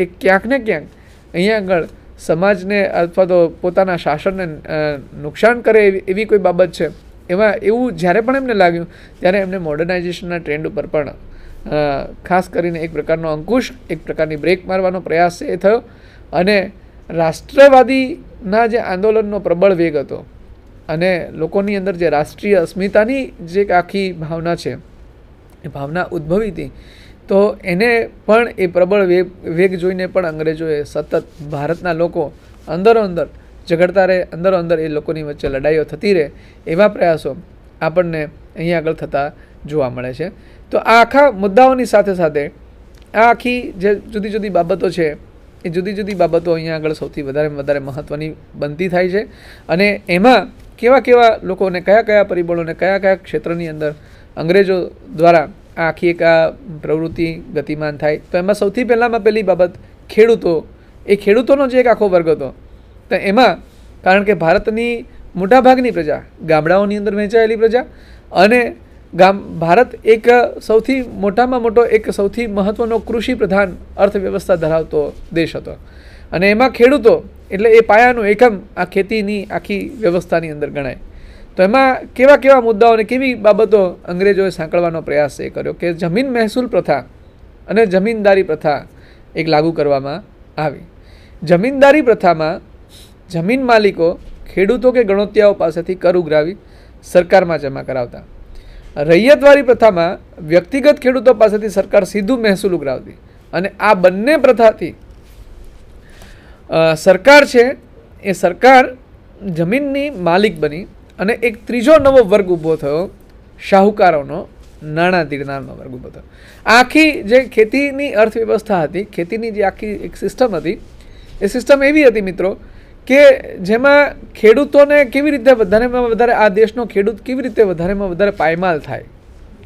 એ ક્યાંક ને ક્યાંક અહીંયા આગળ સમાજને અથવા તો પોતાના શાસનને નુકસાન કરે એવી એવી કોઈ બાબત છે એમાં એવું જ્યારે પણ એમને લાગ્યું ત્યારે એમને મોડર્નાઇઝેશનના ટ્રેન્ડ ઉપર પણ ખાસ કરીને એક પ્રકારનો અંકુશ એક પ્રકારની બ્રેક મારવાનો પ્રયાસ એ થયો અને રાષ્ટ્રવાદીના જે આંદોલનનો પ્રબળ વેગ હતો અને લોકોની અંદર જે રાષ્ટ્રીય અસ્મિતાની જે એક આખી ભાવના છે એ ભાવના ઉદ્ભવી હતી તો એને પણ એ પ્રબળ વેગ વેગ જોઈને પણ અંગ્રેજોએ સતત ભારતના લોકો અંદરો અંદર ઝઘડતા રહે અંદરો અંદર એ લોકોની વચ્ચે લડાઈઓ થતી રહે એવા પ્રયાસો આપણને અહીં આગળ થતા જોવા મળે છે તો આ આખા મુદ્દાઓની સાથે સાથે આ આખી જે જુદી જુદી બાબતો છે એ જુદી જુદી બાબતો અહીંયા આગળ સૌથી વધારે વધારે મહત્ત્વની બનતી થાય છે અને એમાં કેવા કેવા લોકોને કયા કયા પરિબળોને કયા કયા ક્ષેત્રની અંદર અંગ્રેજો દ્વારા આખી એક આ પ્રવૃત્તિ ગતિમાન થાય તો એમાં સૌથી પહેલાંમાં પહેલી બાબત ખેડૂતો એ ખેડૂતોનો જે એક આખો વર્ગ હતો તો એમાં કારણ કે ભારતની મોટાભાગની પ્રજા ગામડાઓની અંદર વહેંચાયેલી પ્રજા અને ગામ ભારત એક સૌથી મોટામાં મોટો એક સૌથી મહત્ત્વનો કૃષિ પ્રધાન અર્થવ્યવસ્થા ધરાવતો દેશ હતો અને એમાં ખેડૂતો એટલે એ પાયાનું એકમ આ ખેતીની આખી વ્યવસ્થાની અંદર ગણાય તો એમાં કેવા કેવા મુદ્દાઓ અને કેવી બાબતો અંગ્રેજોએ સાંકળવાનો પ્રયાસ એ કર્યો કે જમીન મહેસૂલ પ્રથા અને જમીનદારી પ્રથા એક લાગુ કરવામાં આવી જમીનદારી પ્રથામાં જમીન માલિકો ખેડૂતો કે ગણોતિયાઓ પાસેથી કર ઉઘરાવી સરકારમાં જમા કરાવતા રૈયતવાળી પ્રથામાં વ્યક્તિગત ખેડૂતો પાસેથી સરકાર સીધું મહેસૂલ ઉઘરાવતી અને આ બંને પ્રથાથી સરકાર છે એ સરકાર જમીનની માલિક બની અને એક ત્રીજો નવો વર્ગ ઊભો થયો શાહુકારોનો નાણાં ધિરનારનો વર્ગ ઊભો થયો આખી જે ખેતીની અર્થવ્યવસ્થા હતી ખેતીની જે આખી એક સિસ્ટમ હતી એ સિસ્ટમ એવી હતી મિત્રો કે જેમાં ખેડૂતોને કેવી રીતે વધારેમાં વધારે આ દેશનો ખેડૂત કેવી રીતે વધારેમાં વધારે પાયમાલ થાય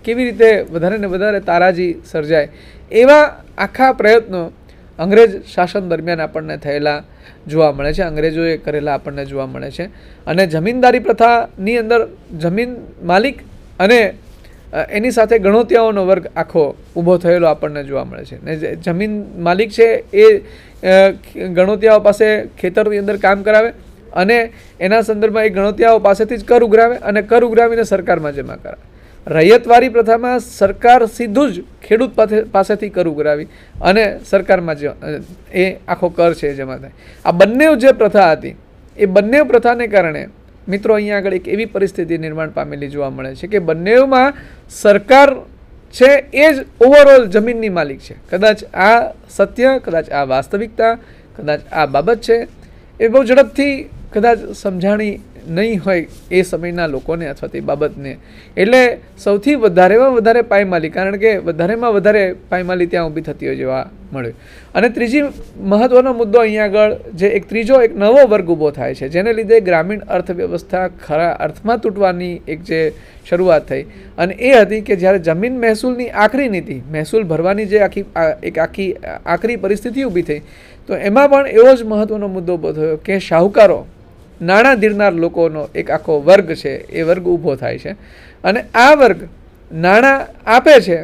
કેવી રીતે વધારે ને વધારે તારાજી સર્જાય એવા આખા પ્રયત્નો અંગ્રેજ શાસન દરમિયાન આપણને થયેલા જોવા મળે છે અંગ્રેજોએ કરેલા આપણને જોવા મળે છે અને જમીનદારી પ્રથાની અંદર જમીન માલિક અને એની સાથે ગણોતિયાઓનો વર્ગ આખો ઊભો થયેલો આપણને જોવા મળે છે ને જમીન માલિક છે એ ગણોતિયાઓ પાસે ખેતરની અંદર કામ કરાવે અને એના સંદર્ભમાં એ ગણોતિયાઓ પાસેથી જ કર ઉઘરાવે અને કર ઉઘરાવીને સરકારમાં જમા કરાવે રૈયતવાળી પ્રથામાં સરકાર સીધું જ ખેડૂત પાસેથી કરવું કરાવી અને સરકારમાં જ એ આખો કર છે જમા થાય આ બંને જે પ્રથા હતી એ બંને પ્રથાને કારણે મિત્રો અહીંયા આગળ એક એવી પરિસ્થિતિ નિર્માણ પામેલી જોવા મળે છે કે બંનેમાં સરકાર છે એ જ ઓવરઓલ જમીનની માલિક છે કદાચ આ સત્ય કદાચ આ વાસ્તવિકતા કદાચ આ બાબત છે એ બહુ ઝડપથી કદાચ સમજાણી નહીં હોય એ સમયના લોકોને અથવા તે બાબતને એટલે સૌથી વધારેમાં વધારે પાયમાલી કારણ કે વધારેમાં વધારે પાયમાલી ત્યાં ઊભી થતી હોય જોવા મળે અને ત્રીજી મહત્ત્વનો મુદ્દો અહીંયા આગળ જે એક ત્રીજો એક નવો વર્ગ ઊભો થાય છે જેને લીધે ગ્રામીણ અર્થવ્યવસ્થા ખરા અર્થમાં તૂટવાની એક જે શરૂઆત થઈ અને એ હતી કે જ્યારે જમીન મહેસૂલની આખરી નીતિ મહેસૂલ ભરવાની જે આખી એક આખી આખરી પરિસ્થિતિ ઊભી થઈ તો એમાં પણ એવો જ મહત્વનો મુદ્દો ઊભો થયો કે શાહુકારો નાણાં ધીરનાર લોકોનો એક આખો વર્ગ છે એ વર્ગ ઊભો થાય છે અને આ વર્ગ નાણાં આપે છે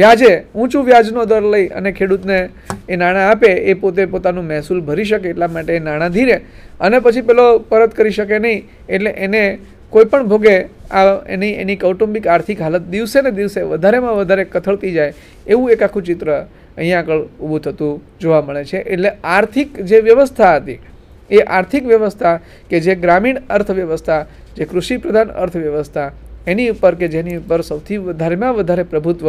વ્યાજે ઊંચું વ્યાજનો દર લઈ અને ખેડૂતને એ નાણાં આપે એ પોતે પોતાનું મહેસૂલ ભરી શકે એટલા માટે એ નાણાં ધીરે અને પછી પેલો પરત કરી શકે નહીં એટલે એને કોઈપણ ભોગે આ એની એની કૌટુંબિક આર્થિક હાલત દિવસે ને દિવસે વધારેમાં વધારે કથળતી જાય એવું એક આખું ચિત્ર અહીંયા આગળ ઊભું થતું જોવા મળે છે એટલે આર્થિક જે વ્યવસ્થા હતી એ આર્થિક વ્યવસ્થા કે જે ગ્રામીણ અર્થવ્યવસ્થા જે કૃષિ પ્રધાન અર્થવ્યવસ્થા એની ઉપર કે જેની ઉપર સૌથી વધારેમાં વધારે પ્રભુત્વ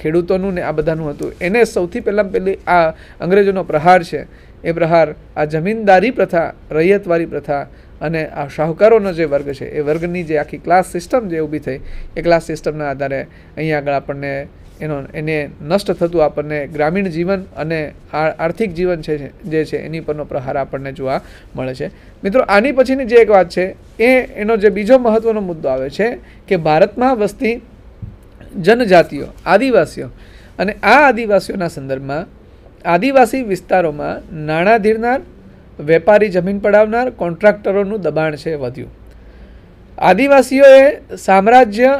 ખેડૂતોનું ને આ બધાનું હતું એને સૌથી પહેલાં પહેલી આ અંગ્રેજોનો પ્રહાર છે એ પ્રહાર આ જમીનદારી પ્રથા રૈયતવારી પ્રથા અને આ શાહુકારોનો જે વર્ગ છે એ વર્ગની જે આખી ક્લાસ સિસ્ટમ જે ઊભી થઈ એ ક્લાસ સિસ્ટમના આધારે અહીંયા આગળ આપણને એનો એને નષ્ટ થતું આપણને ગ્રામીણ જીવન અને આર્થિક જીવન છે જે છે એની પરનો પ્રહાર આપણને જોવા મળે છે મિત્રો આની પછીની જે એક વાત છે એ એનો જે બીજો મહત્ત્વનો મુદ્દો આવે છે કે ભારતમાં વસતી જનજાતિઓ આદિવાસીઓ અને આ આદિવાસીઓના સંદર્ભમાં આદિવાસી વિસ્તારોમાં નાણાં ધીરનાર વેપારી જમીન પડાવનાર કોન્ટ્રાક્ટરોનું દબાણ છે વધ્યું આદિવાસીઓએ સામ્રાજ્ય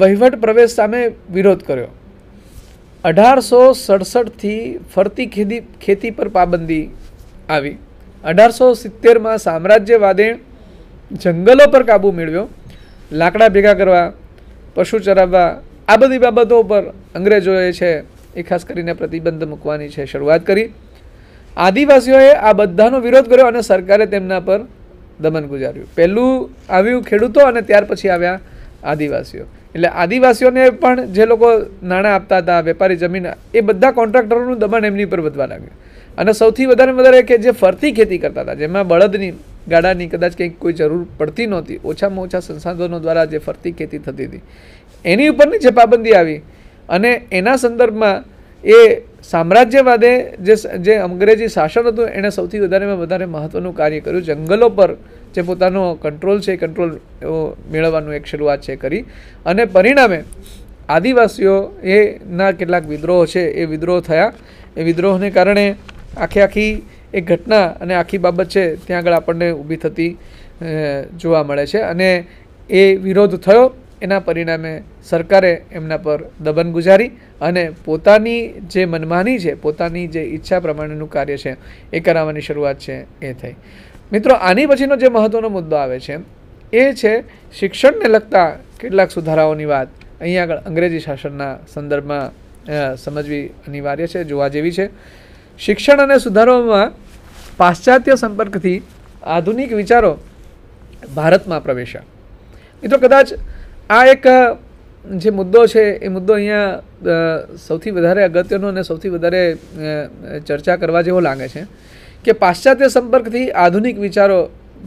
વહીવટ પ્રવેશ સામે વિરોધ કર્યો અઢારસો સડસઠથી ફરતી ખેતી ખેતી પર પાબંદી આવી અઢારસો સિત્તેરમાં સામ્રાજ્યવાદે જંગલો પર કાબુ મેળવ્યો લાકડા ભેગા કરવા પશુ ચરાવવા આ બધી બાબતો ઉપર અંગ્રેજોએ છે એ ખાસ કરીને પ્રતિબંધ મૂકવાની છે શરૂઆત કરી આદિવાસીઓએ આ બધાનો વિરોધ કર્યો અને સરકારે તેમના પર દમન ગુજાર્યું પહેલું આવ્યું ખેડૂતો અને ત્યાર પછી આવ્યા આદિવાસીઓ એટલે આદિવાસીઓને પણ જે લોકો નાણાં આપતા હતા વેપારી જમીન એ બધા કોન્ટ્રાક્ટરોનું દબાણ એમની ઉપર વધવા લાગ્યું અને સૌથી વધારે વધારે કે જે ફરતી ખેતી કરતા હતા જેમાં બળદની ગાડાની કદાચ કંઈક કોઈ જરૂર પડતી નહોતી ઓછામાં ઓછા સંસાધનો દ્વારા જે ફરતી ખેતી થતી હતી એની ઉપરની જે પાબંદી આવી અને એના સંદર્ભમાં એ સામ્રાજ્યવાદે જે જે અંગ્રેજી શાસન હતું એણે સૌથી વધારેમાં વધારે મહત્ત્વનું કાર્ય કર્યું જંગલો પર જે પોતાનો કંટ્રોલ છે એ કંટ્રોલ મેળવવાનું એક શરૂઆત છે કરી અને પરિણામે આદિવાસીઓ એના કેટલાક વિદ્રોહ છે એ વિદ્રોહ થયા એ વિદ્રોહને કારણે આખી આખી એક ઘટના અને આખી બાબત છે ત્યાં આગળ આપણને ઊભી થતી જોવા મળે છે અને એ વિરોધ થયો એના પરિણામે સરકારે એમના પર દબન ગુજારી અને પોતાની જે મનમાની છે પોતાની જે ઈચ્છા પ્રમાણેનું કાર્ય છે એ કરાવવાની શરૂઆત છે એ થઈ મિત્રો આની પછીનો જે મહત્વનો મુદ્દો આવે છે એ છે શિક્ષણને લગતા કેટલાક સુધારાઓની વાત અહીંયા આગળ અંગ્રેજી શાસનના સંદર્ભમાં સમજવી અનિવાર્ય છે જોવા જેવી છે શિક્ષણ અને સુધારાઓમાં પાશ્ચાત્ય સંપર્કથી આધુનિક વિચારો ભારતમાં પ્રવેશ્યા મિત્રો કદાચ આ એક જે મુદ્દો છે એ મુદ્દો અહીંયા સૌથી વધારે અગત્યનો અને સૌથી વધારે ચર્ચા કરવા જેવો લાગે છે કે પાશ્ચાત્ય સંપર્કથી આધુનિક વિચારો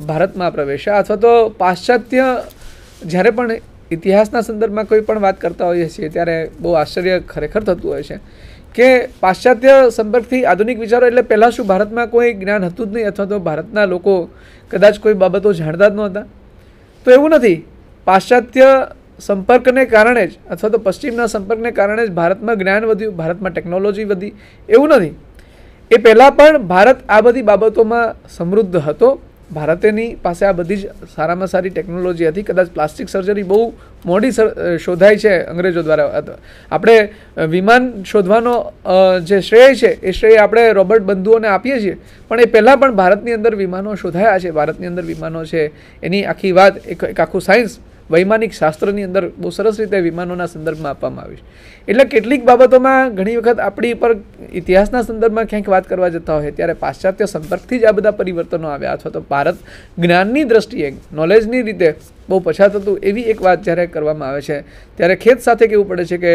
ભારતમાં પ્રવેશ્યા અથવા તો પાશ્ચાત્ય જ્યારે પણ ઇતિહાસના સંદર્ભમાં કોઈ પણ વાત કરતા હોઈએ છીએ ત્યારે બહુ આશ્ચર્ય ખરેખર થતું હોય છે કે પાશ્ચાત્ય સંપર્કથી આધુનિક વિચારો એટલે પહેલાં શું ભારતમાં કોઈ જ્ઞાન હતું જ નહીં અથવા તો ભારતના લોકો કદાચ કોઈ બાબતો જાણતા જ નહોતા તો એવું નથી પાશ્ચાત્ય સંપર્કને કારણે જ અથવા તો પશ્ચિમના સંપર્કને કારણે જ ભારતમાં જ્ઞાન વધ્યું ભારતમાં ટેકનોલોજી વધી એવું નથી એ પહેલાં પણ ભારત આ બધી બાબતોમાં સમૃદ્ધ હતો ભારતની પાસે આ બધી જ સારામાં સારી ટેકનોલોજી હતી કદાચ પ્લાસ્ટિક સર્જરી બહુ મોડી શોધાય છે અંગ્રેજો દ્વારા આપણે વિમાન શોધવાનો જે શ્રેય છે એ શ્રેય આપણે રોબર્ટ બંધુઓને આપીએ છીએ પણ એ પહેલાં પણ ભારતની અંદર વિમાનો શોધાયા છે ભારતની અંદર વિમાનો છે એની આખી વાત એક આખું સાયન્સ વૈમાનિક શાસ્ત્રની અંદર બહુ સરસ રીતે વિમાનોના સંદર્ભમાં આપવામાં આવી છે એટલે કેટલીક બાબતોમાં ઘણી વખત આપણી પર ઇતિહાસના સંદર્ભમાં ક્યાંક વાત કરવા જતા હોય ત્યારે પાશ્ચાત્ય સંપર્કથી જ આ બધા પરિવર્તનો આવ્યા અથવા તો ભારત જ્ઞાનની દ્રષ્ટિએ નોલેજની રીતે બહુ પછાત હતું એવી એક વાત જ્યારે કરવામાં આવે છે ત્યારે ખેત સાથે કહેવું પડે છે કે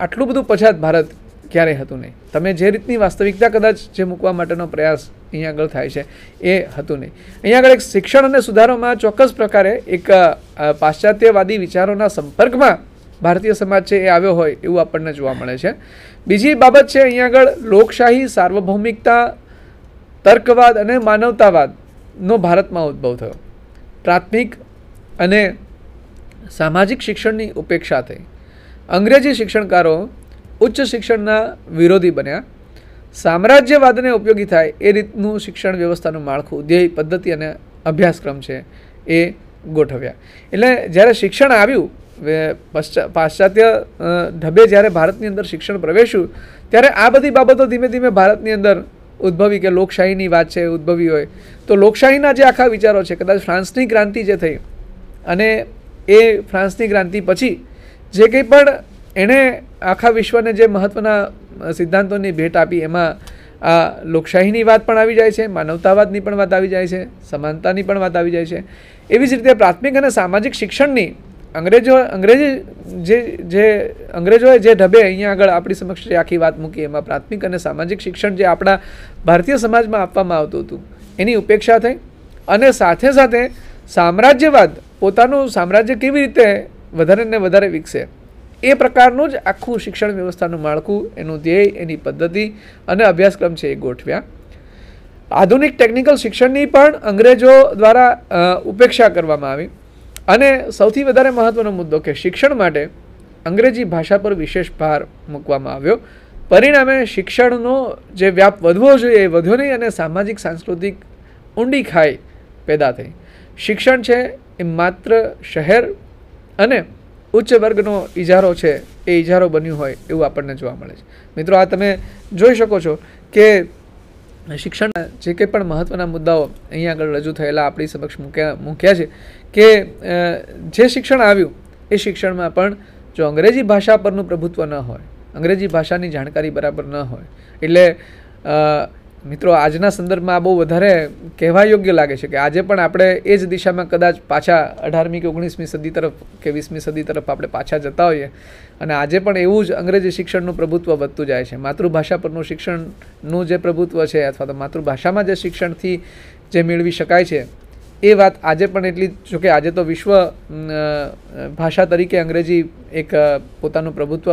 આટલું બધું પછાત ભારત ક્યારેય હતું નહીં તમે જે રીતની વાસ્તવિકતા કદાચ જે મૂકવા માટેનો પ્રયાસ અહીંયા આગળ થાય છે એ હતું નહીં અહીંયા આગળ એક શિક્ષણ અને સુધારોમાં ચોક્કસ પ્રકારે એક પાશ્ચાત્યવાદી વિચારોના સંપર્કમાં ભારતીય સમાજ છે એ આવ્યો હોય એવું આપણને જોવા મળે છે બીજી બાબત છે અહીંયા આગળ લોકશાહી સાર્વભૌમિકતા તર્કવાદ અને માનવતાવાદનો ભારતમાં ઉદ્ભવ થયો પ્રાથમિક અને સામાજિક શિક્ષણની ઉપેક્ષા થઈ અંગ્રેજી શિક્ષણકારો ઉચ્ચ શિક્ષણના વિરોધી બન્યા સામ્રાજ્યવાદને ઉપયોગી થાય એ રીતનું શિક્ષણ વ્યવસ્થાનું માળખું ધ્યેય પદ્ધતિ અને અભ્યાસક્રમ છે એ ગોઠવ્યા એટલે જ્યારે શિક્ષણ આવ્યું પશ્ચા પાશ્ચાત્ય ઢબે જ્યારે ભારતની અંદર શિક્ષણ પ્રવેશ્યું ત્યારે આ બધી બાબતો ધીમે ધીમે ભારતની અંદર ઉદ્ભવી કે લોકશાહીની વાત છે ઉદ્ભવી હોય તો લોકશાહીના જે આખા વિચારો છે કદાચ ફ્રાન્સની ક્રાંતિ જે થઈ અને એ ફ્રાન્સની ક્રાંતિ પછી જે કંઈ પણ એણે આખા વિશ્વને જે મહત્ત્વના સિદ્ધાંતોની ભેટ આપી એમાં આ લોકશાહીની વાત પણ આવી જાય છે માનવતાવાદની પણ વાત આવી જાય છે સમાનતાની પણ વાત આવી જાય છે એવી જ રીતે પ્રાથમિક અને સામાજિક શિક્ષણની અંગ્રેજો અંગ્રેજી જે જે અંગ્રેજોએ જે ઢબે અહીંયા આગળ આપણી સમક્ષ જે આખી વાત મૂકી એમાં પ્રાથમિક અને સામાજિક શિક્ષણ જે આપણા ભારતીય સમાજમાં આપવામાં આવતું હતું એની ઉપેક્ષા થઈ અને સાથે સાથે સામ્રાજ્યવાદ પોતાનું સામ્રાજ્ય કેવી રીતે વધારે ને વધારે વિકસે એ પ્રકારનું જ આખું શિક્ષણ વ્યવસ્થાનું માળખું એનું ધ્યેય એની પદ્ધતિ અને અભ્યાસક્રમ છે એ ગોઠવ્યા આધુનિક ટેકનિકલ શિક્ષણની પણ અંગ્રેજો દ્વારા ઉપેક્ષા કરવામાં આવી અને સૌથી વધારે મહત્ત્વનો મુદ્દો કે શિક્ષણ માટે અંગ્રેજી ભાષા પર વિશેષ ભાર મૂકવામાં આવ્યો પરિણામે શિક્ષણનો જે વ્યાપ વધવો જોઈએ એ વધ્યો નહીં અને સામાજિક સાંસ્કૃતિક ઊંડી ખાઈ પેદા થઈ શિક્ષણ છે એ માત્ર શહેર અને ઉચ્ચ વર્ગનો ઇજારો છે એ ઇજારો બન્યું હોય એવું આપણને જોવા મળે છે મિત્રો આ તમે જોઈ શકો છો કે શિક્ષણ જે કંઈ પણ મહત્ત્વના મુદ્દાઓ અહીંયા આગળ રજૂ થયેલા આપણી સમક્ષ મૂક્યા મૂક્યા છે કે જે શિક્ષણ આવ્યું એ શિક્ષણમાં પણ જો અંગ્રેજી ભાષા પરનું પ્રભુત્વ ન હોય અંગ્રેજી ભાષાની જાણકારી બરાબર ન હોય એટલે મિત્રો આજના સંદર્ભમાં આ બહુ વધારે કહેવા યોગ્ય લાગે છે કે આજે પણ આપણે એ જ દિશામાં કદાચ પાછા અઢારમી કે ઓગણીસમી સદી તરફ કે વીસમી સદી તરફ આપણે પાછા જતા હોઈએ અને આજે પણ એવું જ અંગ્રેજી શિક્ષણનું પ્રભુત્વ વધતું જાય છે માતૃભાષા પરનું શિક્ષણનું જે પ્રભુત્વ છે અથવા તો માતૃભાષામાં જે શિક્ષણથી જે મેળવી શકાય છે એ વાત આજે પણ એટલી જો કે આજે તો વિશ્વ ભાષા તરીકે અંગ્રેજી એક પોતાનું પ્રભુત્વ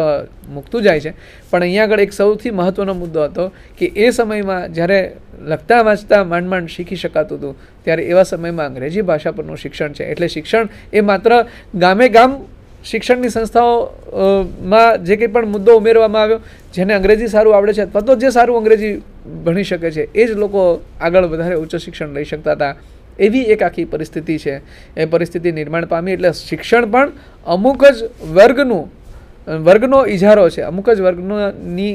મૂકતું જાય છે પણ અહીંયા આગળ એક સૌથી મહત્ત્વનો મુદ્દો હતો કે એ સમયમાં જ્યારે લખતા વાંચતા માંડ માંડ શીખી શકાતું હતું ત્યારે એવા સમયમાં અંગ્રેજી ભાષા પરનું શિક્ષણ છે એટલે શિક્ષણ એ માત્ર ગામે ગામ શિક્ષણની સંસ્થાઓમાં જે કંઈ પણ મુદ્દો ઉમેરવામાં આવ્યો જેને અંગ્રેજી સારું આવડે છે અથવા તો જે સારું અંગ્રેજી ભણી શકે છે એ જ લોકો આગળ વધારે ઉચ્ચ શિક્ષણ લઈ શકતા હતા એવી એક આખી પરિસ્થિતિ છે એ પરિસ્થિતિ નિર્માણ પામી એટલે શિક્ષણ પણ અમુક જ વર્ગનું વર્ગનો ઇજારો છે અમુક જ વર્ગની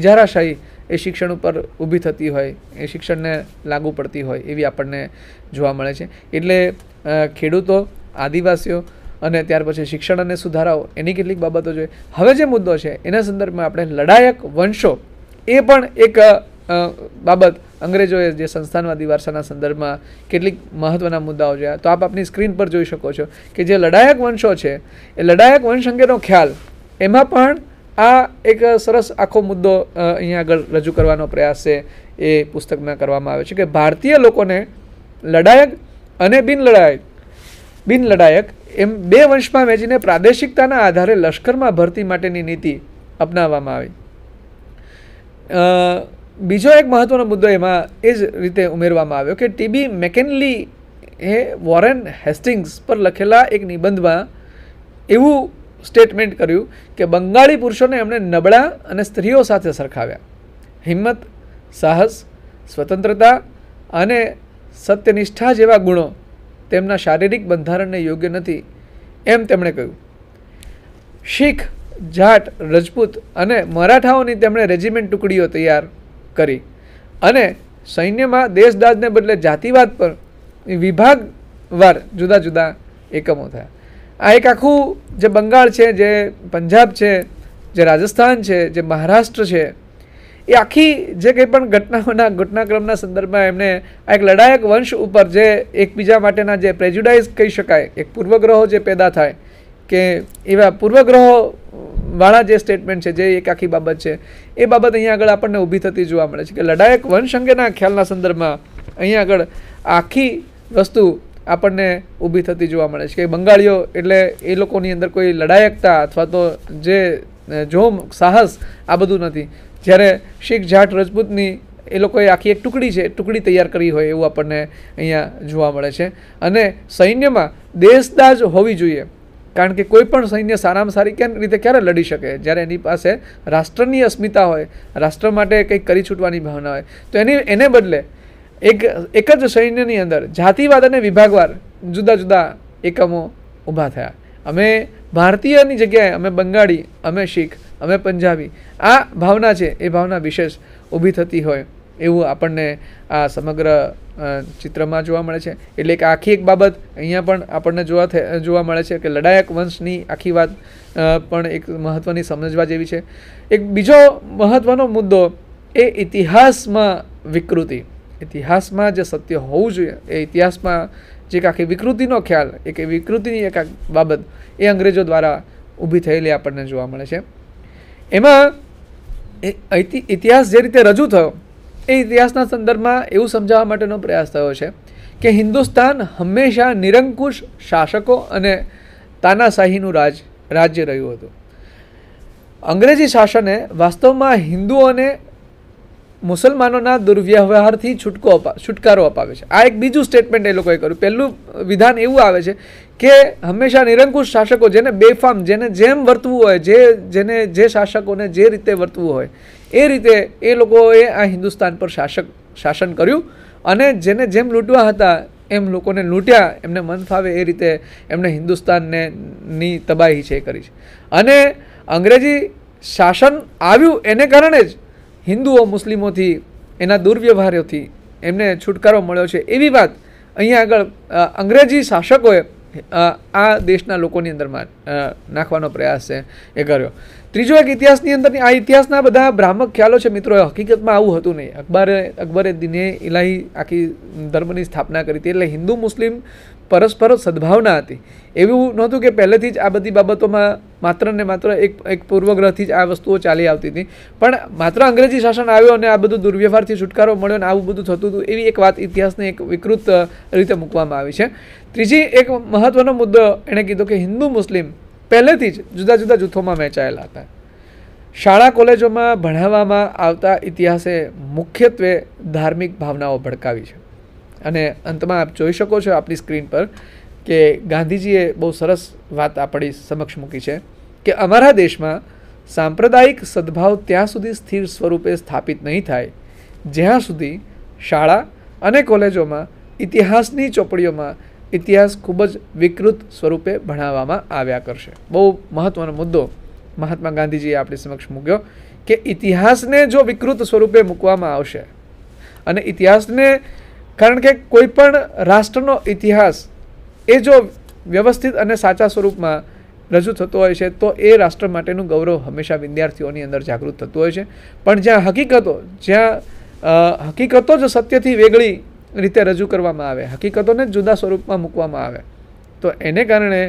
ઇજારાશાહી એ શિક્ષણ ઉપર ઊભી થતી હોય એ શિક્ષણને લાગુ પડતી હોય એવી આપણને જોવા મળે છે એટલે ખેડૂતો આદિવાસીઓ અને ત્યાર પછી શિક્ષણ અને સુધારાઓ એની કેટલીક બાબતો જોઈએ હવે જે મુદ્દો છે એના સંદર્ભમાં આપણે લડાયક વંશો એ પણ એક બાબત અંગ્રેજોએ જે સંસ્થાનવાદી વારસાના સંદર્ભમાં કેટલીક મહત્ત્વના મુદ્દાઓ જોયા તો આપ આપની સ્ક્રીન પર જોઈ શકો છો કે જે લડાયક વંશો છે એ લડાયક વંશ અંગેનો ખ્યાલ એમાં પણ આ એક સરસ આખો મુદ્દો અહીંયા આગળ રજૂ કરવાનો પ્રયાસ છે એ પુસ્તકમાં કરવામાં આવે છે કે ભારતીય લોકોને લડાયક અને બિન લડાયક બિન લડાયક એમ બે વંશમાં વહેંચીને પ્રાદેશિકતાના આધારે લશ્કરમાં ભરતી માટેની નીતિ અપનાવવામાં આવી બીજો એક મહત્ત્વનો મુદ્દો એમાં એ જ રીતે ઉમેરવામાં આવ્યો કે ટીબી મેકેનલી એ વોરેન હેસ્ટિંગ્સ પર લખેલા એક નિબંધમાં એવું સ્ટેટમેન્ટ કર્યું કે બંગાળી પુરુષોને એમણે નબળા અને સ્ત્રીઓ સાથે સરખાવ્યા હિંમત સાહસ સ્વતંત્રતા અને સત્યનિષ્ઠા જેવા ગુણો તેમના શારીરિક બંધારણને યોગ્ય નથી એમ તેમણે કહ્યું શીખ જાટ રજપૂત અને મરાઠાઓની તેમણે રેજિમેન્ટ ટુકડીઓ તૈયાર કરી અને સૈન્યમાં દેશદાજને બદલે જાતિવાદ પર વિભાગવાર જુદા જુદા એકમો થયા આ એક આખું જે બંગાળ છે જે પંજાબ છે જે રાજસ્થાન છે જે મહારાષ્ટ્ર છે એ આખી જે કંઈ પણ ઘટનાઓના ઘટનાક્રમના સંદર્ભમાં એમણે આ એક લડાયક વંશ ઉપર જે એકબીજા માટેના જે પ્રેજ્યુડાઇઝ કહી શકાય એક પૂર્વગ્રહો જે પેદા થાય કે એવા પૂર્વગ્રહોવાળા જે સ્ટેટમેન્ટ છે જે એક આખી બાબત છે એ બાબત અહીંયા આગળ આપણને ઊભી થતી જોવા મળે છે કે લડાયક વંશ અંગેના ખ્યાલના સંદર્ભમાં અહીંયા આગળ આખી વસ્તુ આપણને ઊભી થતી જોવા મળે છે કે બંગાળીઓ એટલે એ લોકોની અંદર કોઈ લડાયકતા અથવા તો જે જોમ સાહસ આ બધું નથી જ્યારે શીખ જાટ રજપૂતની એ લોકોએ આખી એક ટુકડી છે ટુકડી તૈયાર કરી હોય એવું આપણને અહીંયા જોવા મળે છે અને સૈન્યમાં દેશદાજ હોવી જોઈએ કારણ કે કોઈ પણ સૈન્ય સારામાં સારી ક્યાં રીતે ક્યારે લડી શકે જ્યારે એની પાસે રાષ્ટ્રની અસ્મિતા હોય રાષ્ટ્ર માટે કંઈક કરી છૂટવાની ભાવના હોય તો એની એને બદલે એક એક જ સૈન્યની અંદર જાતિવાદ અને વિભાગવાર જુદા જુદા એકમો ઊભા થયા અમે ભારતીયની જગ્યાએ અમે બંગાળી અમે શીખ અમે પંજાબી આ ભાવના છે એ ભાવના વિશેષ ઊભી થતી હોય એવું આપણને આ સમગ્ર ચિત્રમાં જોવા મળે છે એટલે કે આખી એક બાબત અહીંયા પણ આપણને જોવા જોવા મળે છે કે લડાયક વંશની આખી વાત પણ એક મહત્ત્વની સમજવા જેવી છે એક બીજો મહત્ત્વનો મુદ્દો એ ઇતિહાસમાં વિકૃતિ ઇતિહાસમાં જે સત્ય હોવું જોઈએ એ ઇતિહાસમાં જે આખી વિકૃતિનો ખ્યાલ એક વિકૃતિની એક બાબત એ અંગ્રેજો દ્વારા ઊભી થયેલી આપણને જોવા મળે છે એમાં ઇતિહાસ જે રીતે રજૂ થયો એ ઇતિહાસના સંદર્ભમાં એવું સમજાવવા માટેનો પ્રયાસ થયો છે કે હિન્દુસ્તાન હંમેશા નિરંકુશ શાસકો અને તાનાશાહીનું રાજ રાજ્ય રહ્યું હતું અંગ્રેજી શાસને વાસ્તવમાં હિન્દુઓને મુસલમાનોના દુર્વ્યવહારથી છૂટકો અપા છુટકારો અપાવે છે આ એક બીજું સ્ટેટમેન્ટ એ લોકોએ કર્યું પહેલું વિધાન એવું આવે છે કે હંમેશા નિરંકુશ શાસકો જેને બેફામ જેને જેમ વર્તવું હોય જે જેને જે શાસકોને જે રીતે વર્તવું હોય એ રીતે એ લોકોએ આ હિન્દુસ્તાન પર શાસક શાસન કર્યું અને જેને જેમ લૂંટવા હતા એમ લોકોને લૂંટ્યા એમને મન ફાવે એ રીતે એમણે હિન્દુસ્તાનને ની તબાહી છે કરી છે અને અંગ્રેજી શાસન આવ્યું એને કારણે જ હિન્દુઓ મુસ્લિમોથી એના દુર્વ્યવહારોથી એમને છુટકારો મળ્યો છે એવી વાત અહીંયા આગળ અંગ્રેજી શાસકોએ આ દેશના લોકોની અંદરમાં નાખવાનો પ્રયાસ છે એ કર્યો ત્રીજો એક ઇતિહાસની અંદરની આ ઇતિહાસના બધા ભ્રામક ખ્યાલો છે મિત્રો હકીકતમાં આવું હતું નહીં અકબરે અકબરે દિને ઇલાહી આખી ધર્મની સ્થાપના કરી હતી એટલે હિન્દુ મુસ્લિમ પરસ્પર સદભાવના હતી એવું નહોતું કે પહેલેથી જ આ બધી બાબતોમાં માત્ર ને માત્ર એક એક પૂર્વગ્રહથી જ આ વસ્તુઓ ચાલી આવતી હતી પણ માત્ર અંગ્રેજી શાસન આવ્યો અને આ બધું દુર્વ્યવહારથી છુટકારો મળ્યો અને આવું બધું થતું હતું એવી એક વાત ઇતિહાસને એક વિકૃત રીતે મૂકવામાં આવી છે ત્રીજી એક મહત્ત્વનો મુદ્દો એણે કીધો કે હિન્દુ મુસ્લિમ પહેલેથી જ જુદા જુદા જૂથોમાં વહેંચાયેલા હતા શાળા કોલેજોમાં ભણાવવામાં આવતા ઇતિહાસે મુખ્યત્વે ધાર્મિક ભાવનાઓ ભડકાવી છે અને અંતમાં આપ જોઈ શકો છો આપણી સ્ક્રીન પર કે ગાંધીજીએ બહુ સરસ વાત આપણી સમક્ષ મૂકી છે કે અમારા દેશમાં સાંપ્રદાયિક સદ્ભાવ ત્યાં સુધી સ્થિર સ્વરૂપે સ્થાપિત નહીં થાય જ્યાં સુધી શાળા અને કોલેજોમાં ઇતિહાસની ચોપડીઓમાં ઇતિહાસ ખૂબ જ વિકૃત સ્વરૂપે ભણાવવામાં આવ્યા કરશે બહુ મહત્ત્વનો મુદ્દો મહાત્મા ગાંધીજીએ આપણી સમક્ષ મૂક્યો કે ઇતિહાસને જો વિકૃત સ્વરૂપે મૂકવામાં આવશે અને ઇતિહાસને કારણ કે કોઈપણ રાષ્ટ્રનો ઇતિહાસ એ જો વ્યવસ્થિત અને સાચા સ્વરૂપમાં રજૂ થતો હોય છે તો એ રાષ્ટ્ર માટેનું ગૌરવ હંમેશા વિદ્યાર્થીઓની અંદર જાગૃત થતું હોય છે પણ જ્યાં હકીકતો જ્યાં હકીકતો જ સત્યથી વેગળી રીતે રજૂ કરવામાં આવે હકીકતોને જુદા સ્વરૂપમાં મૂકવામાં આવે તો એને કારણે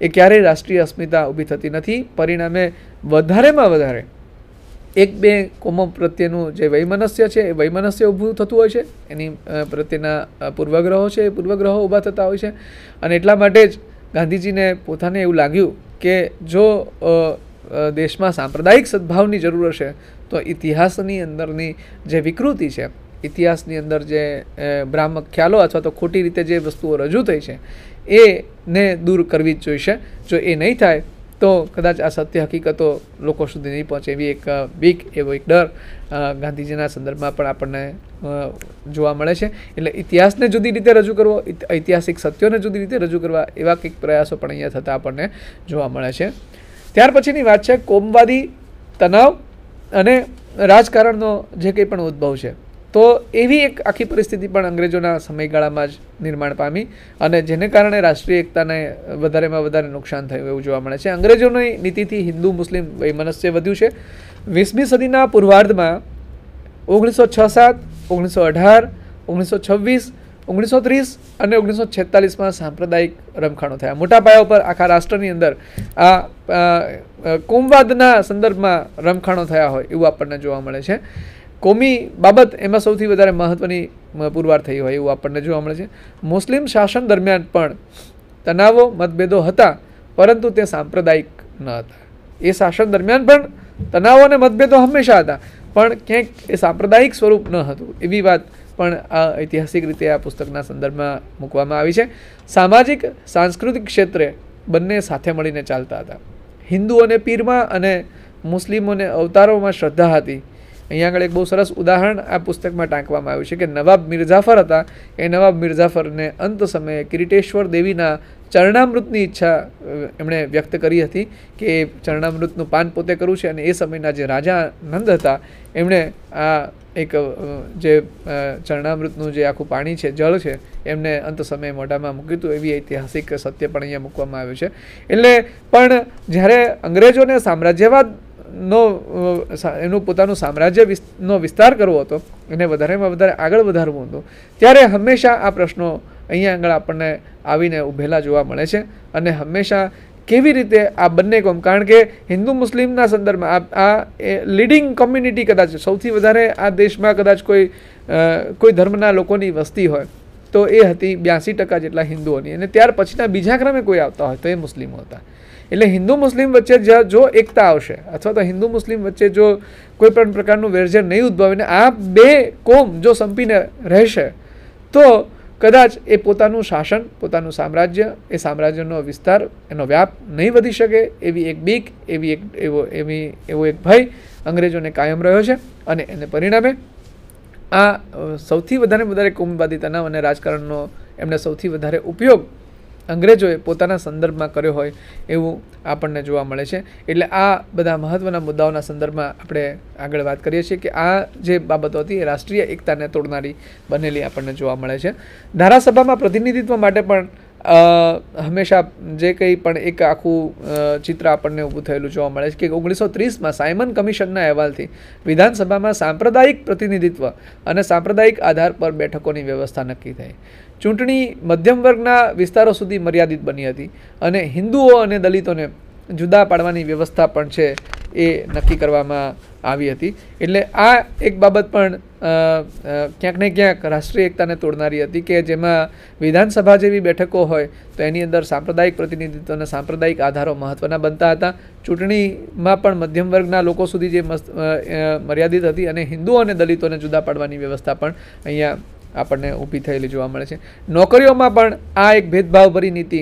એ ક્યારેય રાષ્ટ્રીય અસ્મિતા ઊભી થતી નથી પરિણામે વધારેમાં વધારે એક બે કોમો પ્રત્યેનું જે વૈમનસ્ય છે એ વૈમનસ્ય ઊભું થતું હોય છે એની પ્રત્યેના પૂર્વગ્રહો છે એ પૂર્વગ્રહો ઊભા થતા હોય છે અને એટલા માટે જ ગાંધીજીને પોતાને એવું લાગ્યું કે જો દેશમાં સાંપ્રદાયિક સદભાવની જરૂર હશે તો ઇતિહાસની અંદરની જે વિકૃતિ છે ઇતિહાસની અંદર જે ભ્રામક ખ્યાલો અથવા તો ખોટી રીતે જે વસ્તુઓ રજૂ થઈ છે એને દૂર કરવી જ જોઈશે જો એ નહીં થાય તો કદાચ આ સત્ય હકીકતો લોકો સુધી નહીં પહોંચે એવી એક બીક એવો એક ડર ગાંધીજીના સંદર્ભમાં પણ આપણને જોવા મળે છે એટલે ઇતિહાસને જુદી રીતે રજૂ કરવો ઐતિહાસિક સત્યોને જુદી રીતે રજૂ કરવા એવા કંઈક પ્રયાસો પણ અહીંયા થતાં આપણને જોવા મળે છે ત્યાર પછીની વાત છે કોમવાદી તણાવ અને રાજકારણનો જે કંઈ પણ ઉદ્ભવ છે તો એવી એક આખી પરિસ્થિતિ પણ અંગ્રેજોના સમયગાળામાં જ નિર્માણ પામી અને જેને કારણે રાષ્ટ્રીય એકતાને વધારેમાં વધારે નુકસાન થયું એવું જોવા મળે છે અંગ્રેજોની નીતિથી હિન્દુ મુસ્લિમ વૈમનસ્ય વધ્યું છે વીસમી સદીના પૂર્વાર્ધમાં ઓગણીસો છ સાત ઓગણીસો અઢાર ઓગણીસો છવ્વીસ ઓગણીસો ત્રીસ અને ઓગણીસો છેતાલીસમાં સાંપ્રદાયિક રમખાણો થયા મોટા પાયા ઉપર આખા રાષ્ટ્રની અંદર આ કોમવાદના સંદર્ભમાં રમખાણો થયા હોય એવું આપણને જોવા મળે છે કોમી બાબત એમાં સૌથી વધારે મહત્ત્વની પુરવાર થઈ હોય એવું આપણને જોવા મળે છે મુસ્લિમ શાસન દરમિયાન પણ તનાવો મતભેદો હતા પરંતુ તે સાંપ્રદાયિક ન હતા એ શાસન દરમિયાન પણ તનાવો અને મતભેદો હંમેશા હતા પણ ક્યાંક એ સાંપ્રદાયિક સ્વરૂપ ન હતું એવી વાત પણ આ ઐતિહાસિક રીતે આ પુસ્તકના સંદર્ભમાં મૂકવામાં આવી છે સામાજિક સાંસ્કૃતિક ક્ષેત્રે બંને સાથે મળીને ચાલતા હતા હિન્દુઓને પીરમાં અને મુસ્લિમોને અવતારોમાં શ્રદ્ધા હતી અહીંયા આગળ એક બહુ સરસ ઉદાહરણ આ પુસ્તકમાં ટાંકવામાં આવ્યું છે કે નવાબ મિર્ઝાફર હતા એ નવાબ મિર્ઝાફરને અંત સમયે કિરીટેશ્વર દેવીના ચરણામૃતની ઈચ્છા એમણે વ્યક્ત કરી હતી કે ચરણામૃતનું પાન પોતે કરવું છે અને એ સમયના જે રાજા નંદ હતા એમણે આ એક જે ચરણામૃતનું જે આખું પાણી છે જળ છે એમને અંત સમયે મોઢામાં મૂક્યું હતું એવી ઐતિહાસિક સત્ય પણ અહીંયા મૂકવામાં આવ્યું છે એટલે પણ જ્યારે અંગ્રેજોને સામ્રાજ્યવાદ નો એનું પોતાનું સામ્રાજ્ય નો વિસ્તાર કરવો હતો એને વધારેમાં વધારે આગળ વધારવું હતું ત્યારે હંમેશા આ પ્રશ્નો અહીંયા આગળ આપણને આવીને ઊભેલા જોવા મળે છે અને હંમેશા કેવી રીતે આ બંને કોમ કારણ કે હિન્દુ મુસ્લિમના સંદર્ભમાં આ લીડિંગ કોમ્યુનિટી કદાચ સૌથી વધારે આ દેશમાં કદાચ કોઈ કોઈ ધર્મના લોકોની વસ્તી હોય તો એ હતી બ્યાસી ટકા જેટલા હિન્દુઓની અને ત્યાર પછીના બીજા ક્રમે કોઈ આવતા હોય તો એ મુસ્લિમો હતા એટલે હિન્દુ મુસ્લિમ વચ્ચે જો એકતા આવશે અથવા તો હિન્દુ મુસ્લિમ વચ્ચે જો કોઈ પણ પ્રકારનું વેરઝેર નહીં ને આ બે કોમ જો સંપીને રહેશે તો કદાચ એ પોતાનું શાસન પોતાનું સામ્રાજ્ય એ સામ્રાજ્યનો વિસ્તાર એનો વ્યાપ નહીં વધી શકે એવી એક બીક એવી એક એવો એવી એવો એક ભય અંગ્રેજોને કાયમ રહ્યો છે અને એને પરિણામે આ સૌથી વધારે વધારે કોમવાદી તનાવ અને રાજકારણનો એમણે સૌથી વધારે ઉપયોગ અંગ્રેજોએ પોતાના સંદર્ભમાં કર્યો હોય એવું આપણને જોવા મળે છે એટલે આ બધા મહત્ત્વના મુદ્દાઓના સંદર્ભમાં આપણે આગળ વાત કરીએ છીએ કે આ જે બાબતો હતી એ રાષ્ટ્રીય એકતાને તોડનારી બનેલી આપણને જોવા મળે છે ધારાસભામાં પ્રતિનિધિત્વ માટે પણ હંમેશા જે કંઈ પણ એક આખું ચિત્ર આપણને ઊભું થયેલું જોવા મળે છે કે ઓગણીસો ત્રીસમાં સાયમન કમિશનના અહેવાલથી વિધાનસભામાં સાંપ્રદાયિક પ્રતિનિધિત્વ અને સાંપ્રદાયિક આધાર પર બેઠકોની વ્યવસ્થા નક્કી થઈ ચૂંટણી મધ્યમ વર્ગના વિસ્તારો સુધી મર્યાદિત બની હતી અને હિન્દુઓ અને દલિતોને જુદા પાડવાની વ્યવસ્થા પણ છે એ નક્કી કરવામાં આવી હતી એટલે આ એક બાબત પણ ક્યાંક ને ક્યાંક રાષ્ટ્રીય એકતાને તોડનારી હતી કે જેમાં વિધાનસભા જેવી બેઠકો હોય તો એની અંદર સાંપ્રદાયિક પ્રતિનિધિત્વના સાંપ્રદાયિક આધારો મહત્ત્વના બનતા હતા ચૂંટણીમાં પણ મધ્યમ વર્ગના લોકો સુધી જે મર્યાદિત હતી અને હિન્દુઓ અને દલિતોને જુદા પાડવાની વ્યવસ્થા પણ અહીંયા આપણને ઊભી થયેલી જોવા મળે છે નોકરીઓમાં પણ આ એક ભેદભાવભરી નીતિ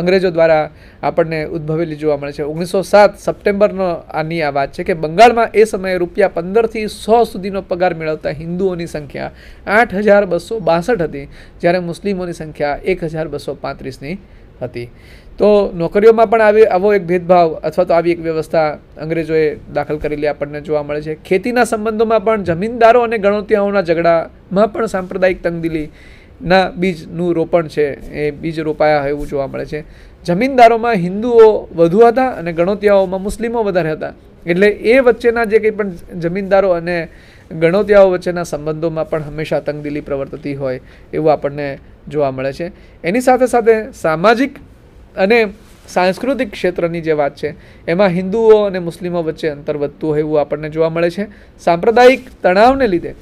અંગ્રેજો દ્વારા આપણને ઉદ્ભવેલી જોવા મળે છે ઓગણીસો સાત સપ્ટેમ્બરનો આની આ વાત છે કે બંગાળમાં એ સમયે રૂપિયા પંદરથી સો સુધીનો પગાર મેળવતા હિન્દુઓની સંખ્યા આઠ હજાર બસો બાસઠ હતી જ્યારે મુસ્લિમોની સંખ્યા એક હજાર બસો પાંત્રીસની હતી તો નોકરીઓમાં પણ આવી આવો એક ભેદભાવ અથવા તો આવી એક વ્યવસ્થા અંગ્રેજોએ દાખલ કરેલી આપણને જોવા મળે છે ખેતીના સંબંધોમાં પણ જમીનદારો અને ગણોતિયાઓના ઝઘડામાં પણ સાંપ્રદાયિક તંગદિલીના બીજનું રોપણ છે એ બીજ રોપાયા એવું જોવા મળે છે જમીનદારોમાં હિન્દુઓ વધુ હતા અને ગણોતિયાઓમાં મુસ્લિમો વધારે હતા એટલે એ વચ્ચેના જે કંઈ પણ જમીનદારો અને ગણોતિયાઓ વચ્ચેના સંબંધોમાં પણ હંમેશા તંગદિલી પ્રવર્તતી હોય એવું આપણને જોવા મળે છે એની સાથે સાથે સામાજિક અને સાંસ્કૃતિક ક્ષેત્રની જે વાત છે એમાં હિન્દુઓ અને મુસ્લિમો વચ્ચે અંતર વધતું હોય એવું આપણને જોવા મળે છે સાંપ્રદાયિક તણાવને લીધે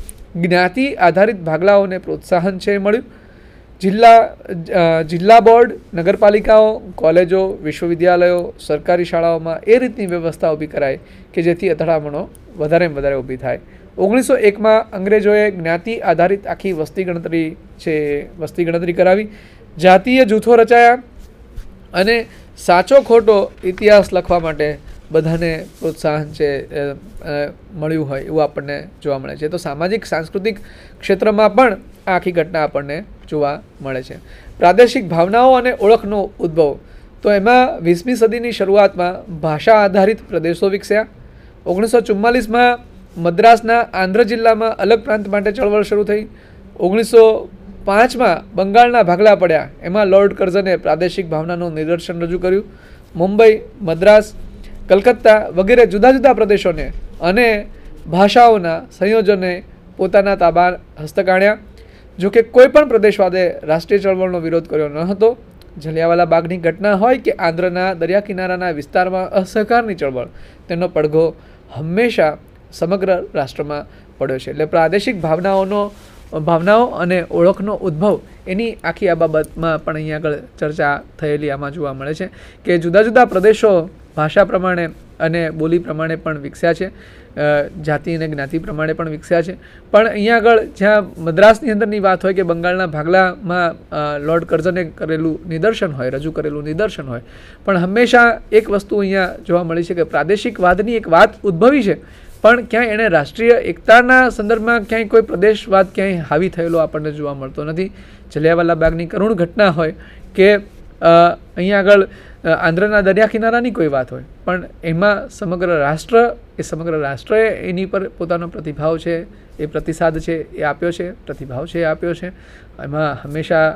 જ્ઞાતિ આધારિત ભાગલાઓને પ્રોત્સાહન છે મળ્યું જિલ્લા જિલ્લા બોર્ડ નગરપાલિકાઓ કોલેજો વિશ્વવિદ્યાલયો સરકારી શાળાઓમાં એ રીતની વ્યવસ્થા ઊભી કરાય કે જેથી અથડામણો વધારેમાં વધારે ઊભી થાય ઓગણીસો એકમાં અંગ્રેજોએ જ્ઞાતિ આધારિત આખી વસ્તી ગણતરી છે વસ્તી ગણતરી કરાવી જાતીય જૂથો રચાયા અને સાચો ખોટો ઇતિહાસ લખવા માટે બધાને પ્રોત્સાહન છે મળ્યું હોય એવું આપણને જોવા મળે છે તો સામાજિક સાંસ્કૃતિક ક્ષેત્રમાં પણ આ આખી ઘટના આપણને જોવા મળે છે પ્રાદેશિક ભાવનાઓ અને ઓળખનો ઉદ્ભવ તો એમાં વીસમી સદીની શરૂઆતમાં ભાષા આધારિત પ્રદેશો વિકસ્યા ઓગણીસો ચુમ્માલીસમાં મદ્રાસના આંધ્ર જિલ્લામાં અલગ પ્રાંત માટે ચળવળ શરૂ થઈ ઓગણીસો પાંચમાં બંગાળના ભાગલા પડ્યા એમાં લોર્ડ કર્ઝને પ્રાદેશિક ભાવનાનું નિદર્શન રજૂ કર્યું મુંબઈ મદ્રાસ કલકત્તા વગેરે જુદા જુદા પ્રદેશોને અને ભાષાઓના સંયોજને પોતાના તાબા હસ્તક જોકે કોઈપણ પ્રદેશવાદે રાષ્ટ્રીય ચળવળનો વિરોધ કર્યો ન હતો જલિયાવાલા બાગની ઘટના હોય કે આંધ્રના દરિયા કિનારાના વિસ્તારમાં અસહકારની ચળવળ તેનો પડઘો હંમેશા સમગ્ર રાષ્ટ્રમાં પડ્યો છે એટલે પ્રાદેશિક ભાવનાઓનો ભાવનાઓ અને ઓળખનો ઉદ્ભવ એની આખી આ બાબતમાં પણ અહીંયા આગળ ચર્ચા થયેલી આમાં જોવા મળે છે કે જુદા જુદા પ્રદેશો ભાષા પ્રમાણે અને બોલી પ્રમાણે પણ વિકસ્યા છે જાતિ અને જ્ઞાતિ પ્રમાણે પણ વિકસ્યા છે પણ અહીંયા આગળ જ્યાં મદ્રાસની અંદરની વાત હોય કે બંગાળના ભાગલામાં લોર્ડ કર્ઝને કરેલું નિદર્શન હોય રજૂ કરેલું નિદર્શન હોય પણ હંમેશા એક વસ્તુ અહીંયા જોવા મળી છે કે પ્રાદેશિક વાદની એક વાત ઉદ્ભવી છે પણ ક્યાંય એણે રાષ્ટ્રીય એકતાના સંદર્ભમાં ક્યાંય કોઈ પ્રદેશવાદ ક્યાંય હાવી થયેલો આપણને જોવા મળતો નથી જલિયાવાલા બાગની કરુણ ઘટના હોય કે અહીંયા આગળ આંધ્રના દરિયા કિનારાની કોઈ વાત હોય પણ એમાં સમગ્ર રાષ્ટ્ર એ સમગ્ર રાષ્ટ્રએ એની પર પોતાનો પ્રતિભાવ છે એ પ્રતિસાદ છે એ આપ્યો છે પ્રતિભાવ છે એ આપ્યો છે એમાં હંમેશા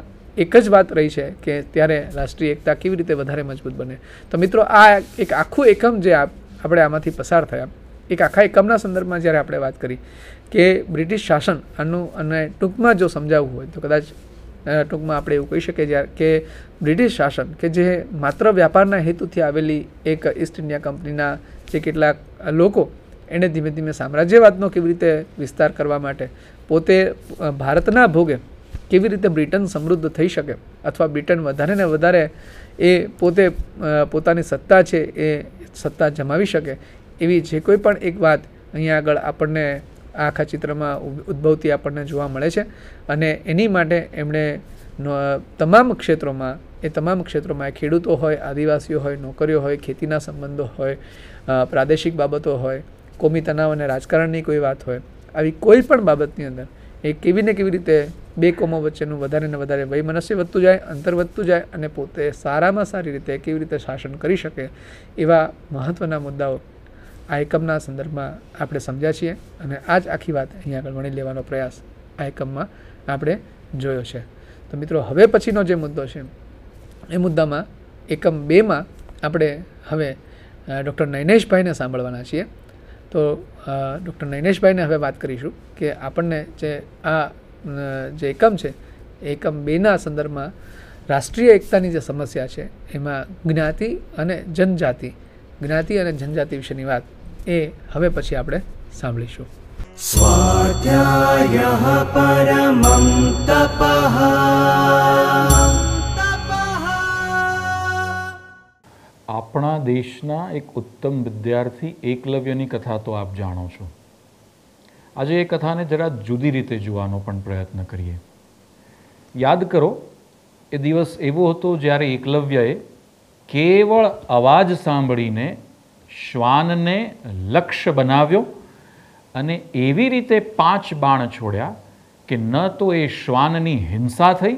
એક જ વાત રહી છે કે ત્યારે રાષ્ટ્રીય એકતા કેવી રીતે વધારે મજબૂત બને તો મિત્રો આ એક આખું એકમ જે આપણે આમાંથી પસાર થયા એક આખા એકમના સંદર્ભમાં જ્યારે આપણે વાત કરી કે બ્રિટિશ શાસન આનું અને ટૂંકમાં જો સમજાવવું હોય તો કદાચ ટૂંકમાં આપણે એવું કહી શકીએ જ્યારે કે બ્રિટિશ શાસન કે જે માત્ર વ્યાપારના હેતુથી આવેલી એક ઈસ્ટ ઇન્ડિયા કંપનીના જે કેટલાક લોકો એણે ધીમે ધીમે સામ્રાજ્યવાદનો કેવી રીતે વિસ્તાર કરવા માટે પોતે ભારતના ભોગે કેવી રીતે બ્રિટન સમૃદ્ધ થઈ શકે અથવા બ્રિટન વધારે ને વધારે એ પોતે પોતાની સત્તા છે એ સત્તા જમાવી શકે એવી જે કોઈ પણ એક વાત અહીંયા આગળ આપણને આખા ચિત્રમાં ઉદ્ભવતી આપણને જોવા મળે છે અને એની માટે એમણે તમામ ક્ષેત્રોમાં એ તમામ ક્ષેત્રોમાં ખેડૂતો હોય આદિવાસીઓ હોય નોકરીઓ હોય ખેતીના સંબંધો હોય પ્રાદેશિક બાબતો હોય કોમી તણાવ અને રાજકારણની કોઈ વાત હોય આવી કોઈ પણ બાબતની અંદર એ કેવી ને કેવી રીતે બે કોમો વચ્ચેનું વધારે ને વધારે વયમનસ્ય વધતું જાય અંતર વધતું જાય અને પોતે સારામાં સારી રીતે કેવી રીતે શાસન કરી શકે એવા મહત્ત્વના મુદ્દાઓ આ એકમના સંદર્ભમાં આપણે સમજ્યા છીએ અને આ જ આખી વાત અહીંયા આગળ વણી લેવાનો પ્રયાસ આ એકમમાં આપણે જોયો છે તો મિત્રો હવે પછીનો જે મુદ્દો છે એ મુદ્દામાં એકમ બેમાં આપણે હવે ડૉક્ટર નૈનેશભાઈને સાંભળવાના છીએ તો ડૉક્ટર નૈનેશભાઈને હવે વાત કરીશું કે આપણને જે આ જે એકમ છે એકમ બેના સંદર્ભમાં રાષ્ટ્રીય એકતાની જે સમસ્યા છે એમાં જ્ઞાતિ અને જનજાતિ જ્ઞાતિ અને જનજાતિ વિશેની વાત એ હવે પછી આપણે સાંભળીશું સ્વાધ્યાય પરમં તપઃ આપણા દેશના એક ઉત્તમ વિદ્યાર્થી એકલવ્યની કથા તો આપ જાણો છો આજે એ કથાને જરા જુદી રીતે જોવાનો પણ પ્રયત્ન કરીએ યાદ કરો એ દિવસ એવો હતો જ્યારે એકલવ્યએ કેવળ અવાજ સાંભળીને શ્વાનને લક્ષ્ય બનાવ્યો અને એવી રીતે પાંચ બાણ છોડ્યા કે ન તો એ શ્વાનની હિંસા થઈ